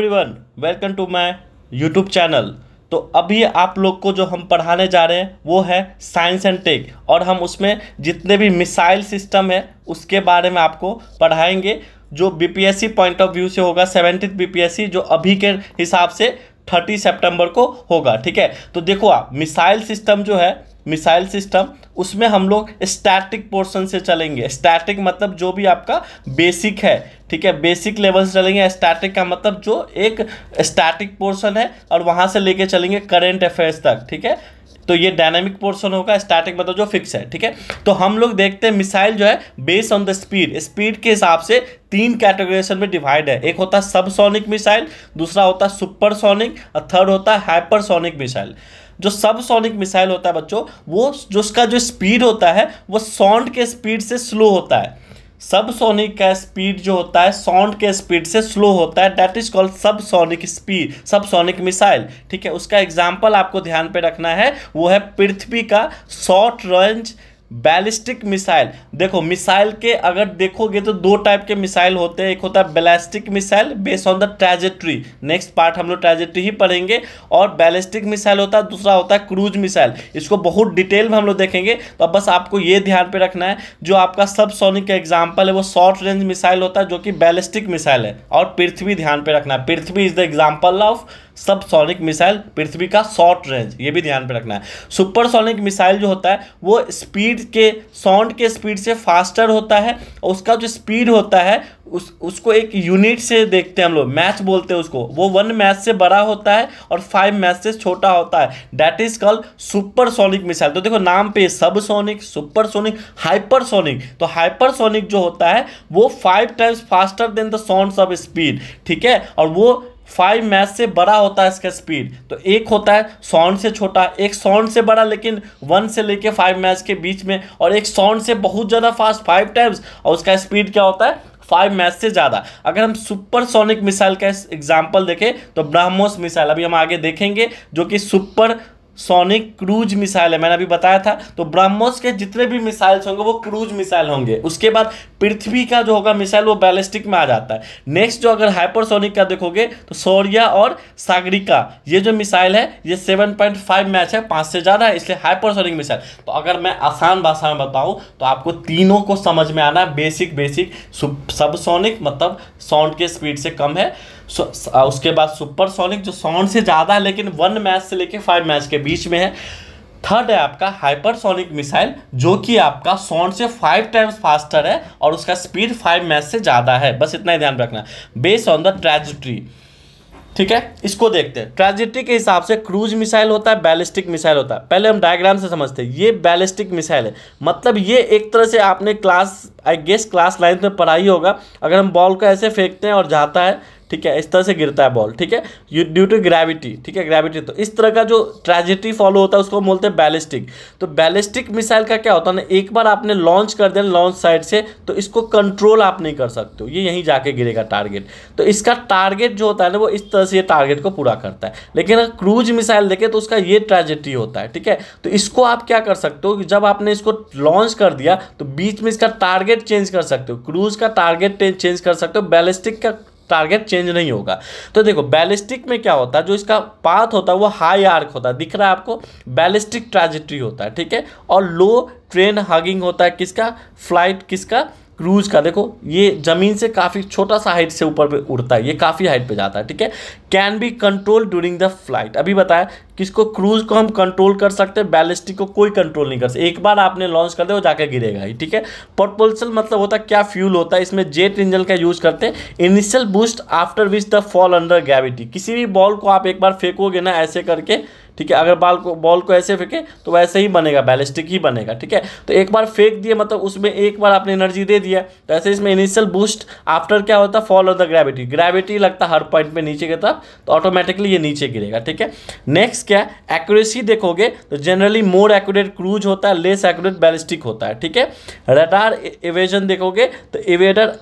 Everyone welcome to my YouTube channel तो अभी आप लोग को जो हम पढ़ाने जा रहे हैं वो है साइंस एंड टेक और हम उसमें जितने भी मिसाइल सिस्टम है उसके बारे में आपको पढ़ाएंगे जो बीपीएससी पॉइंट ऑफ व्यू से होगा सेवेंटी बीपीएससी जो अभी के हिसाब से थर्टी सेप्टेम्बर को होगा ठीक है तो देखो आप मिसाइल सिस्टम जो है मिसाइल सिस्टम उसमें हम लोग स्टैटिक पोर्शन से चलेंगे स्टैटिक मतलब जो भी आपका बेसिक है ठीक है बेसिक लेवल से चलेंगे स्टैटिक का मतलब जो एक स्टैटिक पोर्शन है और वहाँ से लेके चलेंगे करेंट अफेयर्स तक ठीक है तो ये डायनेमिक पोर्शन होगा स्टैटिक मतलब जो फिक्स है ठीक है तो हम लोग देखते हैं मिसाइल जो है base on the speed speed के हिसाब से तीन कैटेगरीशन में डिवाइड है एक होता है सबसोनिक मिसाइल दूसरा होता है सुपरसोनिक और थर्ड होता है हाइपरसोनिक मिसाइल जो सब सोनिक मिसाइल होता है बच्चों वो जो उसका जो स्पीड होता है वो साउंड के स्पीड से स्लो होता है सब सोनिक का स्पीड जो होता है साउंड के स्पीड से स्लो होता है that is called subsonic speed subsonic missile ठीक है उसका एग्जाम्पल आपको ध्यान पे रखना है वो है पृथ्वी का शॉर्ट रेंज बैलिस्टिक मिसाइल देखो मिसाइल के अगर देखोगे तो दो टाइप के मिसाइल होते हैं एक होता है ballistic missile based on the trajectory next part हम लोग ट्रेजेट्री ही पढ़ेंगे और बैलिस्टिक मिसाइल होता है दूसरा होता है क्रूज मिसाइल इसको बहुत डिटेल में हम लोग देखेंगे तो बस आपको ये ध्यान पे रखना है जो आपका सब सोनिक का एग्जाम्पल है वो शॉर्ट रेंज मिसाइल होता है जो कि बैलिस्टिक मिसाइल है और पृथ्वी ध्यान पर रखना है Prithvi is the example of subsonic missile Prithvi का शॉर्ट रेंज ये भी ध्यान पर रखना है सुपरसोनिक मिसाइल जो होता है वो स्पीड के साउंड के स्पीड से फास्टर होता है और उसका जो स्पीड होता है उस उसको एक यूनिट से देखते हैं हम लोग मैच बोलते हैं उसको वो वन मैच से बड़ा होता है और फाइव मैच से छोटा होता है that is called supersonic missile तो देखो नाम पे सबसोनिक सुपरसोनिक हाइपरसोनिक तो हाइपरसोनिक जो होता है वो five times faster than the sound of speed ठीक है और वो फाइव मैच से बड़ा होता है इसका स्पीड तो एक होता है साउंड से छोटा एक साउंड से बड़ा लेकिन वन से लेके फाइव मैच के बीच में और एक साउंड से बहुत ज़्यादा फास्ट फाइव टाइम्स और उसका स्पीड क्या होता है फाइव मैच से ज़्यादा अगर हम सुपरसोनिक मिसाइल का एग्जाम्पल देखें तो ब्राह्मोस मिसाइल अभी हम आगे देखेंगे जो कि सुपर सोनिक क्रूज मिसाइल है मैंने अभी बताया था तो ब्रह्मोस के जितने भी मिसाइल्स होंगे वो क्रूज मिसाइल होंगे उसके बाद पृथ्वी का जो होगा मिसाइल वो बैलिस्टिक में आ जाता है नेक्स्ट जो अगर हाइपरसोनिक का देखोगे तो सौर्या और सागरिका ये जो मिसाइल है ये 7.5 मैच है पाँच से ज़्यादा है इसलिए हाइपरसोनिक मिसाइल तो अगर मैं आसान भाषा में बताऊँ तो आपको तीनों को समझ में आना बेसिक बेसिक सबसोनिक मतलब साउंड के स्पीड से कम है उसके बाद सुपरसोनिक जो साउंड से ज़्यादा है लेकिन वन मैच से लेके फाइव मैच के बीच में है थर्ड है आपका हाइपरसोनिक मिसाइल जो कि आपका साउंड से फाइव टाइम्स फास्टर है और उसका स्पीड फाइव मैच से ज़्यादा है बस इतना ही ध्यान रखना बेस्ड ऑन द ट्रेजिट्री ठीक है इसको देखते हैं ट्रेजिट्री के हिसाब से क्रूज मिसाइल होता है बैलिस्टिक मिसाइल होता है पहले हम डायग्राम से समझते हैं ये बैलिस्टिक मिसाइल है मतलब ये एक तरह से आपने class I guess class ninth में पढ़ाई होगा अगर हम बॉल को ऐसे फेंकते हैं और जाता है ठीक है इस तरह से गिरता है बॉल ठीक है यू ड्यू टू ग्रेविटी ठीक है ग्रेविटी तो इस तरह का जो ट्रेजिटी फॉलो होता है उसको हम बोलते हैं बैलिस्टिक तो बैलिस्टिक मिसाइल का क्या होता है ना एक बार आपने लॉन्च कर दिया लॉन्च साइड से तो इसको कंट्रोल आप नहीं कर सकते हो ये यहीं जाके गिरेगा टारगेट तो इसका टारगेट जो होता है ना वो इस तरह से ये टारगेट को पूरा करता है लेकिन अगर क्रूज मिसाइल देखें तो उसका ये ट्रेजिटी होता है ठीक है तो इसको आप क्या कर सकते हो कि जब आपने इसको लॉन्च कर दिया तो बीच में इसका टारगेट चेंज कर सकते हो क्रूज का टारगेट चेंज कर सकते हो बैलिस्टिक का टारगेट चेंज नहीं होगा तो देखो बैलिस्टिक में क्या होता है जो इसका पाथ होता है वो हाई आर्क होता है दिख रहा है आपको बैलिस्टिक ट्राजिट्री होता है ठीक है और लो ट्रेन हगिंग होता है किसका फ्लाइट किसका क्रूज का देखो ये ज़मीन से काफ़ी छोटा सा हाइट से ऊपर पे उड़ता है ये काफ़ी हाइट पे जाता है ठीक है can be control during the flight अभी बताया किसको क्रूज को हम कंट्रोल कर सकते हैं बैलिस्टिक को कोई कंट्रोल नहीं कर सकते एक बार आपने लॉन्च कर दे वो जाकर गिरेगा ही ठीक है प्रपोल्सल मतलब होता है क्या फ्यूल होता है इसमें जेट इंजन का यूज़ करते हैं initial boost after which the fall under gravity किसी भी बॉल को आप एक बार फेंकोगे ना ऐसे करके ठीक है अगर बाल को बॉल को ऐसे फेंके तो वैसे ही बनेगा बैलिस्टिक ही बनेगा ठीक है तो एक बार फेंक दिए मतलब उसमें एक बार आपने एनर्जी दे दिया तो ऐसे इसमें इनिशियल बूस्ट आफ्टर क्या होता है fall of the gravity gravity लगता है हर पॉइंट में नीचे की तरफ तो ऑटोमेटिकली ये नीचे गिरेगा ठीक है नेक्स्ट क्या एक्यूरेसी देखोगे तो जनरली मोर एक्यूरेट क्रूज होता है लेस एक्यूरेट बैलिस्टिक होता है ठीक है रेडार इवेजन e- देखोगे तो evader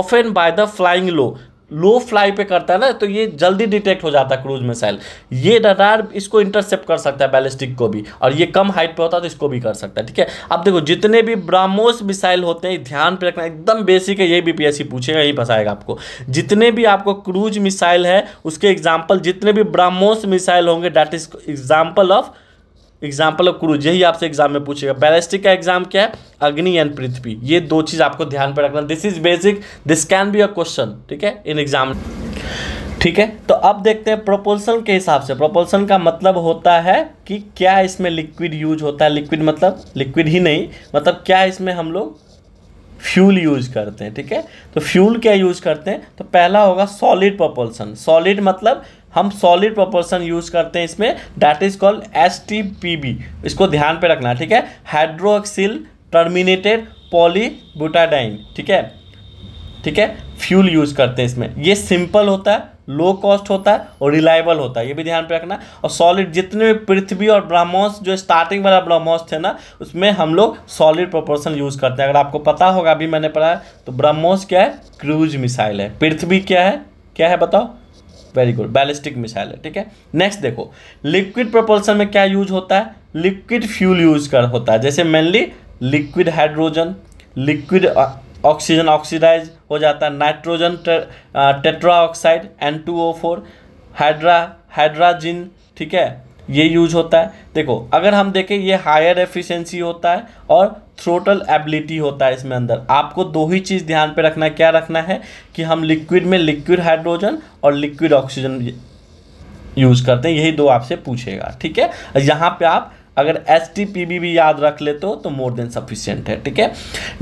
of an by the flying low low fly पे करता है ना तो ये जल्दी डिटेक्ट हो जाता है क्रूज मिसाइल ये डरार इसको इंटरसेप्ट कर सकता है बैलिस्टिक को भी और ये कम हाइट पे होता है तो इसको भी कर सकता है ठीक है अब देखो जितने भी ब्राह्मोस मिसाइल होते हैं ध्यान पे रखना एकदम बेसिक है ये भी पीएससी पूछेगा यही फंसाएगा आपको जितने भी आपको क्रूज मिसाइल है उसके एग्जाम्पल जितने भी ब्राह्मोस मिसाइल होंगे that is example of example of cruise यही आपसे एग्जाम में पूछेगा बैलिस्टिक का एग्जाम क्या है अग्नि एंड पृथ्वी ये दो चीज़ आपको ध्यान पर रखना this is basic this can be a question ठीक है इन एग्जाम ठीक है तो अब देखते हैं प्रोपोल्सन के हिसाब से प्रोपोल्सन का मतलब होता है कि क्या इसमें लिक्विड यूज होता है लिक्विड मतलब लिक्विड ही नहीं मतलब क्या इसमें हम लोग फ्यूल यूज करते हैं ठीक है तो फ्यूल क्या यूज करते हैं तो पहला होगा सॉलिड प्रोपोल्सन सॉलिड मतलब हम सॉलिड प्रोपोर्शन यूज करते हैं इसमें डैट इज कॉल्ड एस इसको ध्यान पे रखना ठीक है हाइड्रोक्सिल टर्मिनेटेड पॉलीबुटाडाइन ठीक है ठीक है फ्यूल यूज करते हैं इसमें ये सिंपल होता है लो कॉस्ट होता है और रिलायबल होता है ये भी ध्यान पे रखना और सॉलिड जितने भी पृथ्वी और ब्रह्मोस जो स्टार्टिंग वाला ब्रह्मोस थे ना उसमें हम लोग सॉलिड प्रोपोर्शन यूज़ करते हैं अगर आपको पता होगा अभी मैंने पढ़ा है तो ब्रह्मोस क्या है क्रूज मिसाइल है पृथ्वी क्या है क्या है बताओ वेरी गुड बैलिस्टिक मिसाइल है ठीक है नेक्स्ट देखो लिक्विड प्रोपल्सन में क्या यूज होता है लिक्विड फ्यूल यूज कर होता है जैसे mainly liquid hydrogen liquid oxygen oxidise हो जाता है nitrogen tetra oxide N two O four hydra hydrazine ठीक है ये यूज होता है देखो अगर हम देखें ये हायर एफिशिएंसी होता है और थ्रोटल एबिलिटी होता है इसमें अंदर आपको दो ही चीज़ ध्यान पे रखना क्या रखना है कि हम लिक्विड में लिक्विड हाइड्रोजन और लिक्विड ऑक्सीजन यूज़ करते हैं यही दो आपसे पूछेगा ठीक है यहाँ पर आप अगर एस भी याद रख लेते हो तो मोर देन सफिशियंट है ठीक है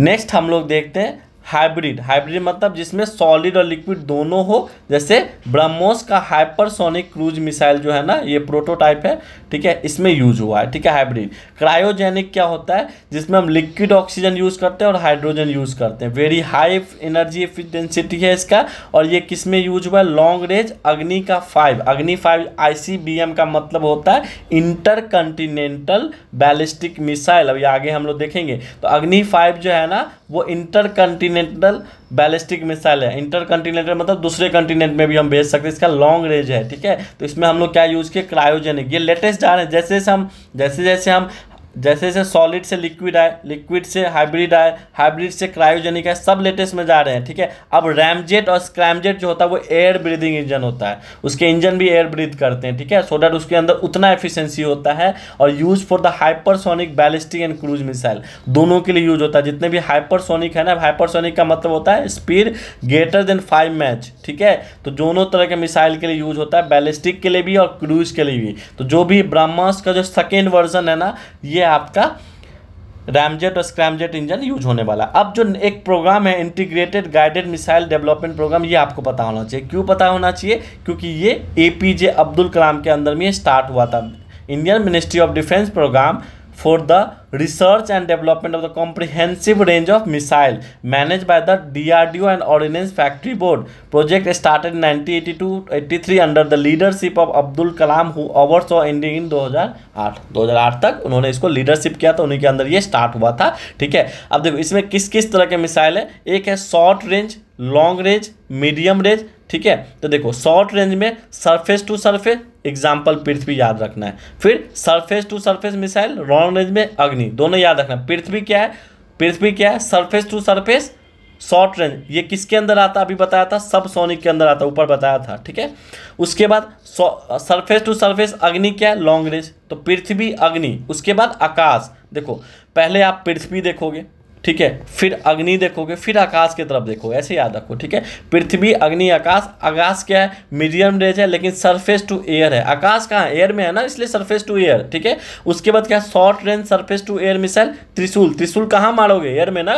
नेक्स्ट हम लोग देखते हैं हाइब्रिड हाइब्रिड मतलब जिसमें सॉलिड और लिक्विड दोनों हो जैसे ब्रह्मोस का हाइपरसोनिक क्रूज मिसाइल जो है ना ये प्रोटोटाइप है ठीक है इसमें यूज हुआ है ठीक है हाइब्रिड क्रायोजेनिक क्या होता है जिसमें हम लिक्विड ऑक्सीजन यूज़ करते हैं और हाइड्रोजन यूज़ करते हैं वेरी हाई एनर्जी डेंसिटी है इसका और ये किस में यूज हुआ है लॉन्ग रेंज अग्नि का फाइव अग्नि फाइव आई का मतलब होता है इंटर कंटिनेंटल बैलिस्टिक मिसाइल अब ये आगे हम लोग देखेंगे तो अग्नि फाइव जो है ना वो इंटर कंटिनेंटल बैलिस्टिक मिसाइल है इंटरकॉन्टिनेंटल मतलब दूसरे कंटिनेंट में भी हम भेज सकते हैं इसका लॉन्ग रेंज है ठीक है तो इसमें हम लोग क्या यूज़ किए क्रायोजेनिक ये लेटेस्ट जा रहे हैं जैसे जैसे हम जैसे जैसे हम जैसे जैसे सॉलिड से लिक्विड आए लिक्विड से हाइब्रिड आए हाइब्रिड से क्रायोजेनिक आए सब लेटेस्ट में जा रहे हैं ठीक है अब रैमजेट और स्क्रैमजेट जो होता है वो एयर ब्रीदिंग इंजन होता है उसके इंजन भी एयर ब्रीद करते हैं ठीक है सो डैट उसके अंदर उतना एफिशिएंसी होता है और use for the hypersonic ballistic and cruise missile दोनों के लिए यूज होता है जितने भी हाइपरसोनिक है ना हाइपरसोनिक का मतलब होता है speed greater than five Mach ठीक है तो दोनों तरह के मिसाइल के लिए यूज होता है बैलिस्टिक के लिए भी और क्रूज के लिए भी तो जो भी ब्रह्मास का जो सेकेंड वर्जन है ना ये आपका रैमजेट और स्क्रैमजेट इंजन यूज होने वाला अब जो एक प्रोग्राम है integrated guided missile development programme ये आपको पता होना चाहिए क्यों पता होना चाहिए क्योंकि ये एपीजे अब्दुल कलाम के अंदर में स्टार्ट हुआ था Indian ministry of defence programme for the research and development of the comprehensive range of missile manage by the D R D O and ordnance factory board project started nineteen eighty two eighty three under the leadership of Abdul Kalam who over so India in दो हज़ार आठ दो हज़ार आठ तक उन्होंने इसको leadership किया था उन्हीं के अंदर ये स्टार्ट हुआ था ठीक है अब देखो इसमें किस किस तरह के मिसाइल है एक है short range long range medium range ठीक है तो देखो शॉर्ट रेंज में surface to surface example Prithvi याद रखना है फिर surface to surface missile long range में अग्नि दोनों याद रखना पृथ्वी क्या है पृथ्वी क्या है surface to surface short range ये किसके अंदर आता अभी बताया था सब सोनिक के अंदर आता ऊपर बताया था ठीक है उसके बाद सरफेस टू सरफेस अग्नि क्या है लॉन्ग रेंज तो पृथ्वी अग्नि उसके बाद आकाश देखो पहले आप पृथ्वी देखोगे ठीक है फिर अग्नि देखोगे फिर आकाश की तरफ देखोगे ऐसे याद रखो ठीक है पृथ्वी अग्नि आकाश आकाश क्या है मीडियम रेज है लेकिन सरफेस टू एयर है आकाश कहाँ एयर में है ना इसलिए सरफेस टू एयर ठीक है उसके बाद क्या short range surface to air missile Trishul Trishul कहाँ मारोगे एयर में ना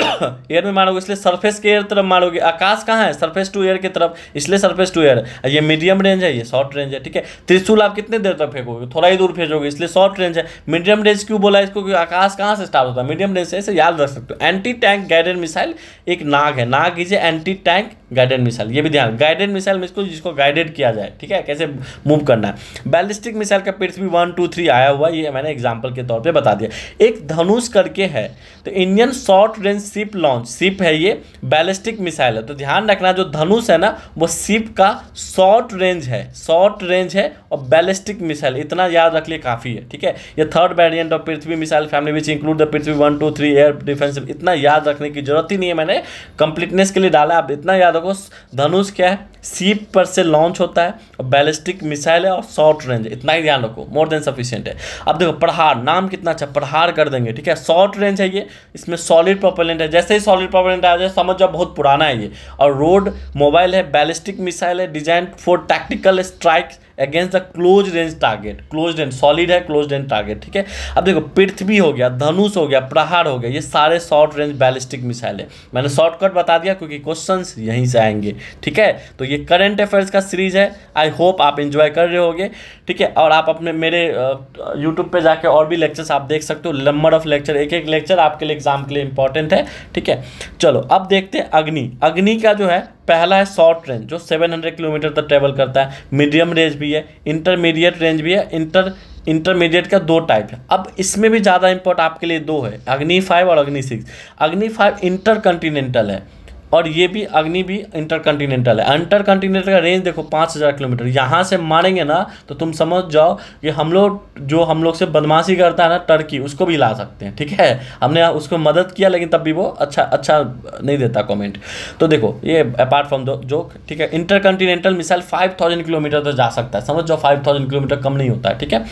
एयर में मारोगे इसलिए सरफेस के एयर तरफ मारोगे आकाश कहाँ है सरफेस टू एयर की तरफ इसलिए सरफेस टू एयर ये मीडियम रेंज है ये शॉर्ट रेंज है ठीक है त्रिशूल आप कितने देर तक फेंकोगे थोड़ा ही दूर फेंकोगे इसलिए शॉर्ट रेंज है मीडियम रेंज क्यों बोला इसको क्योंकि आकाश कहाँ से स्टार्ट होता है मीडियम रेंज से याद रख सकते हो एंटी टैंक गाइडेड मिसाइल एक नाग है Nag is anti tank guided missile ये भी ध्यान गाइडेड मिसाइल में इसको जिसको गाइडेड किया जाए ठीक है कैसे मूव करना है बैलिस्टिक मिसाइल का पृथ्वी वन टू थ्री आया हुआ ये मैंने एग्जाम्पल के तौर पे बता दिया एक धनुष करके है तो Indian short range ship launch ship है ये बैलिस्टिक मिसाइल है तो ध्यान रखना जो धनुष है ना वो शिप का शॉर्ट रेंज है शॉर्ट रेंज है और बैलिस्टिक मिसाइल इतना याद रख लिए काफ़ी है ठीक है ये third variant of Prithvi missile family which include the Prithvi one two three air defence इतना याद रखने की जरूरत ही नहीं है मैंने कंप्लीटनेस के लिए डाला आप इतना याद देखो धनुष क्या है सीप पर से लॉन्च होता है और बैलिस्टिक मिसाइल है और शॉर्ट रेंज इतना ही ध्यान रखो मोर देन सफिशियंट है अब देखो प्रहार नाम कितना अच्छा प्रहार कर देंगे ठीक है शॉर्ट रेंज है ये इसमें सॉलिड प्रोपेलेंट है जैसे ही सॉलिड प्रोपेलेंट आ जाए समझ जाओ बहुत पुराना है ये और रोड मोबाइल है बैलिस्टिक मिसाइल है design for tactical strikes against the close range target close range solid है क्लोज रेंज टारगेट ठीक है अब देखो पृथ्वी हो गया धनुष हो गया प्रहार हो गया ये सारे शॉर्ट रेंज बैलिस्टिक मिसाइल है मैंने शॉर्टकट बता दिया क्योंकि क्वेश्चन यहीं से आएंगे ठीक है तो ये करंट अफेयर्स का सीरीज है आई होप आप इंजॉय कर रहे होगे ठीक है और आप अपने मेरे यूट्यूब पर जाकर और भी लेक्चर्स आप देख सकते हो नंबर ऑफ लेक्चर एक एक लेक्चर आपके लिए एग्जाम के लिए इंपॉर्टेंट है ठीक है चलो अब देखते हैं अग्नि अग्नि का जो है पहला है शॉर्ट रेंज जो 700 किलोमीटर तक ट्रेवल करता है मीडियम रेंज भी है इंटरमीडिएट रेंज भी है इंटर इंटरमीडिएट का दो टाइप है अब इसमें भी ज़्यादा इम्पोर्ट आपके लिए दो है अग्नि फाइव और अग्नि सिक्स अग्नि फाइव इंटर है और ये भी अग्नि भी इंटर है इंटर का रेंज देखो पाँच हज़ार किलोमीटर यहाँ से मारेंगे ना तो तुम समझ जाओ कि हम लोग जो हम लोग से बदमाशी करता है ना टर्की उसको भी ला सकते हैं ठीक है हमने उसको मदद किया लेकिन तब भी वो अच्छा अच्छा नहीं देता कॉमेंट तो देखो ये अपार्ट फ्रॉम जोक ठीक है inter continental missile five thousand kilometre तक तो जा सकता है समझ जाओ फाइव थाउजेंड किलोमीटर कम नहीं होता है ठीक है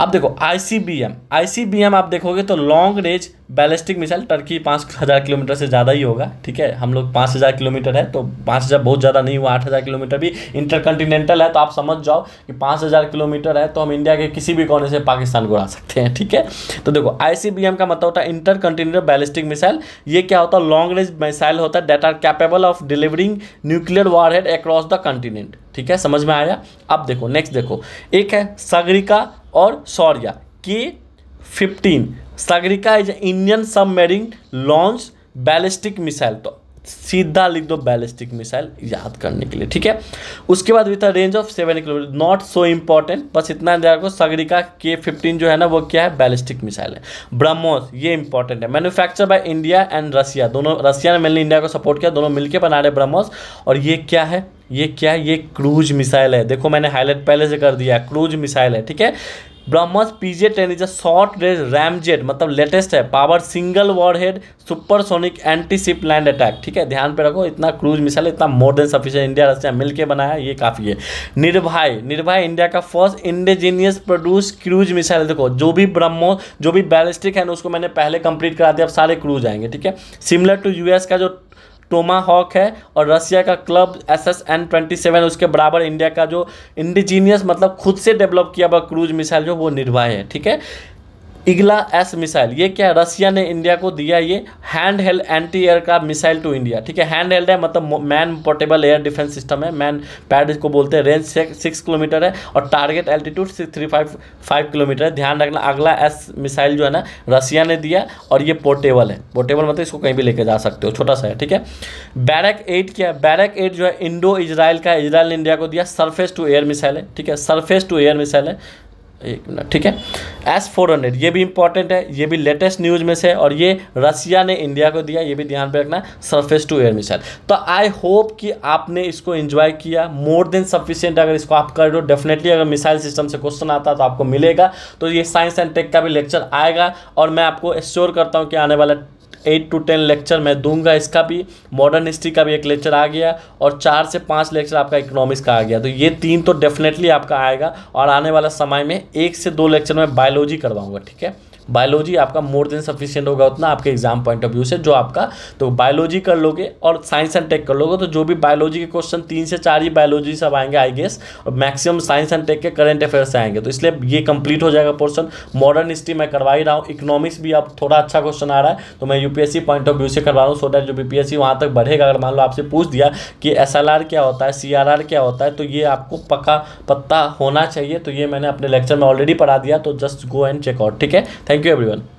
अब देखो I C B M I C B M आप देखोगे तो लॉन्ग रेंज बैलिस्टिक मिसाइल टर्की पाँच हज़ार किलोमीटर से ज़्यादा ही होगा ठीक है हम लोग पाँच हज़ार किलोमीटर है तो पाँच हज़ार बहुत ज़्यादा नहीं हुआ आठ हज़ार किलोमीटर भी इंटरकॉन्टिनेंटल है तो आप समझ जाओ कि पाँच हज़ार किलोमीटर है तो हम इंडिया के किसी भी कोने से पाकिस्तान को आ सकते हैं ठीक है तो देखो आई का मतलब होता है इंटरकॉन्टिनेंटल बैलिस्टिक मिसाइल ये क्या होता है लॉन्ग रेंज मिसाइल होता है that are capable of delivering nuclear war across the continent ठीक है समझ में आया अब देखो नेक्स्ट देखो एक है सगरिका और सौर्या के fifteen Sagarika is Indian submarine launch ballistic missile तो सीधा लिख दो बैलिस्टिक मिसाइल याद करने के लिए ठीक है उसके बाद with range of seven kilometre not so important बस इतना दिया को सगरिका के फिफ्टीन जो है ना वो क्या है बैलिस्टिक मिसाइल है ब्रह्मोस ये इंपॉर्टेंट है manufacture by India and Russia दोनों रसिया ने मैंने इंडिया को सपोर्ट किया दोनों मिलकर बना रहे ब्रह्मोस और ये क्या है ये क्या है ये क्रूज मिसाइल है देखो मैंने हाईलाइट पहले से कर दिया क्रूज मिसाइल है ठीक है BrahMos PJ ten is a short range ramjet मतलब लेटेस्ट है power single warhead supersonic anti ship land attack ठीक है ध्यान पे रखो इतना क्रूज मिसाइल इतना more than sufficient India Russia मिलके बनाया ये काफ़ी है निर्भय निर्भय इंडिया का first indigenous produce cruise missile देखो जो भी ब्रह्मो जो भी बैलिस्टिक है ना उसको मैंने पहले कंप्लीट करा दिया अब सारे क्रूज आएंगे ठीक है सिमिलर टू यूएस का जो टोमाहॉक हॉक है और रसिया का club S S N twenty seven उसके बराबर इंडिया का जो इंडिजीनियस मतलब खुद से डेवलप किया हुआ क्रूज मिसाइल जो वो निर्वाह है ठीक है इगला एस मिसाइल ये क्या रसिया ने इंडिया को दिया ये हैंड हेल्ड एंटी एयर का मिसाइल टू इंडिया ठीक है हैंड हेल्ड है मतलब man portable air defence system है मैन पैड को बोलते हैं रेंज सिक्स किलोमीटर है और target altitude three five five kilometre है ध्यान रखना अगला एस मिसाइल जो है ना रसिया ने दिया और ये पोर्टेबल है पोर्टेबल मतलब इसको कहीं भी लेके जा सकते हो छोटा सा है ठीक है बैरक एट क्या है बैरक एट जो है इंडो इसराइल का इसराइल ने इंडिया को दिया सरफेस टू एयर मिसाइल है ठीक है सरफेस टू एयर मिसाइल है एक मिनट ठीक है एस फोर हंड्रेड ये भी इंपॉर्टेंट है ये भी लेटेस्ट न्यूज में से और ये रसिया ने इंडिया को दिया ये भी ध्यान पर रखना सरफेस टू एयर मिसाइल तो आई होप कि आपने इसको एंजॉय किया मोर देन सफिशियंट अगर इसको आप कर दो डेफिनेटली अगर मिसाइल सिस्टम से क्वेश्चन आता है तो आपको मिलेगा तो ये साइंस एंड टेक का भी लेक्चर आएगा और मैं आपको एश्योर करता हूँ कि आने वाला एट टू टेन लेक्चर मैं दूंगा इसका भी मॉडर्न हिस्ट्री का भी एक लेक्चर आ गया और चार से पाँच लेक्चर आपका इकोनॉमिक्स का आ गया तो ये तीन तो डेफिनेटली आपका आएगा और आने वाला समय में एक से दो लेक्चर में बायोलॉजी करवाऊँगा ठीक है बायोलॉजी आपका मोर देन सफिशियंट होगा उतना आपके एग्जाम पॉइंट ऑफ व्यू से जो आपका तो बायोलॉजी कर लोगे और साइंस एंड टेक कर लोगे तो जो भी बायोलॉजी के क्वेश्चन तीन से चार ही बायोलॉजी सब आएंगे आई गेस और मैक्सिमम साइंस एंड टेक के करंट अफेयर से आएंगे तो इसलिए ये कंप्लीट हो जाएगा पोर्सन मॉडर्न हिस्ट्री मैं करवा ही रहा हूँ इकोनॉमिक्स भी अब थोड़ा अच्छा क्वेश्चन आ रहा है तो मैं यूपीएससी पॉइंट ऑफ व्यू से करवा रहा हूँ सो डैट जो बीपीएससी वहाँ तक बढ़ेगा अगर मान लो आपसे पूछ दिया कि एस क्या होता है सी क्या होता है तो ये आपको पक्का पत्ता होना चाहिए तो ये मैंने अपने लेक्चर में ऑलरेडी पढ़ा दिया तो जस्ट गो एंड चेकआउट ठीक है थैंक Thank you everyone.